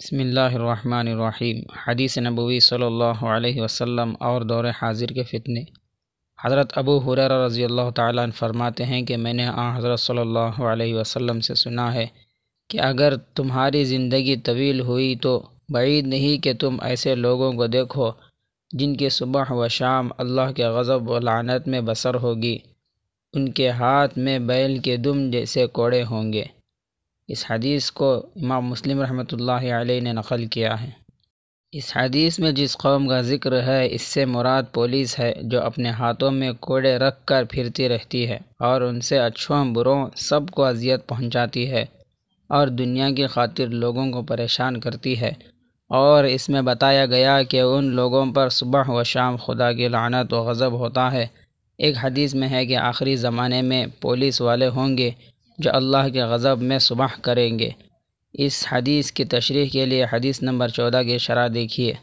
بسم اللہ الرحمن الرحیم حدیث نبوی صلی اللہ علیہ وسلم اور دور حاضر کے فتنے حضرت ابو رضی اللہ تعالیٰ فرماتے ہیں کہ میں نے آ حضرت صلی اللہ علیہ وسلم سے سنا ہے کہ اگر تمہاری زندگی طویل ہوئی تو بعید نہیں کہ تم ایسے لوگوں کو دیکھو جن کی صبح و شام اللہ کے غضب و لعنت میں بسر ہوگی ان کے ہاتھ میں بیل کے دم جیسے کوڑے ہوں گے اس حدیث کو امام مسلم رحمۃ اللہ علیہ نے نقل کیا ہے اس حدیث میں جس قوم کا ذکر ہے اس سے مراد پولیس ہے جو اپنے ہاتھوں میں کوڑے رکھ کر پھرتی رہتی ہے اور ان سے اچھوں بروں سب کو اذیت پہنچاتی ہے اور دنیا کی خاطر لوگوں کو پریشان کرتی ہے اور اس میں بتایا گیا کہ ان لوگوں پر صبح و شام خدا کی لعنت و غضب ہوتا ہے ایک حدیث میں ہے کہ آخری زمانے میں پولیس والے ہوں گے جو اللہ کے غضب میں صبح کریں گے اس حدیث کی تشریح کے لیے حدیث نمبر چودہ کی شرح دیکھیے